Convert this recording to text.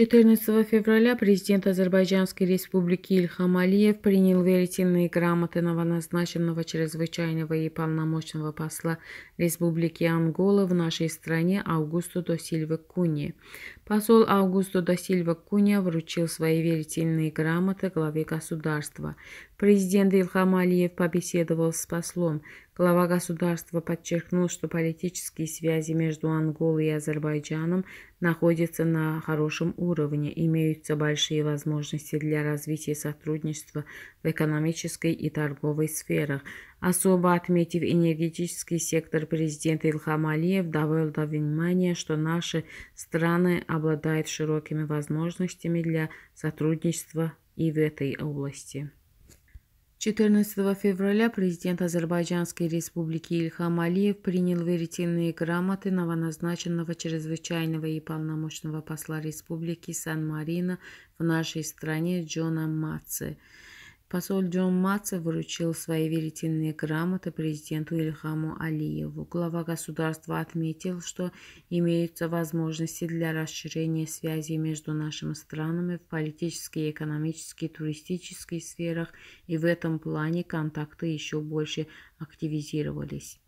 14 февраля президент Азербайджанской республики Ильхам Алиев принял верительные грамоты новоназначенного чрезвычайного и полномочного посла Республики Ангола в нашей стране Аугусто до Сильва Куни. Посол Аугусто до Сильва Куни вручил свои верительные грамоты главе государства. Президент Ильхам Алиев побеседовал с послом. Глава государства подчеркнул, что политические связи между Анголой и Азербайджаном находятся на хорошем уровне, имеются большие возможности для развития сотрудничества в экономической и торговой сферах. Особо отметив энергетический сектор, президент Илхам Алиев довел до внимания, что наши страны обладают широкими возможностями для сотрудничества и в этой области. 14 февраля президент Азербайджанской республики Ильхам Алиев принял верительные грамоты новоназначенного чрезвычайного и полномочного посла республики Сан-Марино в нашей стране Джона Матце. Посол Джон Матса выручил свои верительные грамоты президенту Ильхаму Алиеву. Глава государства отметил, что имеются возможности для расширения связей между нашими странами в политической, экономической, туристической сферах, и в этом плане контакты еще больше активизировались.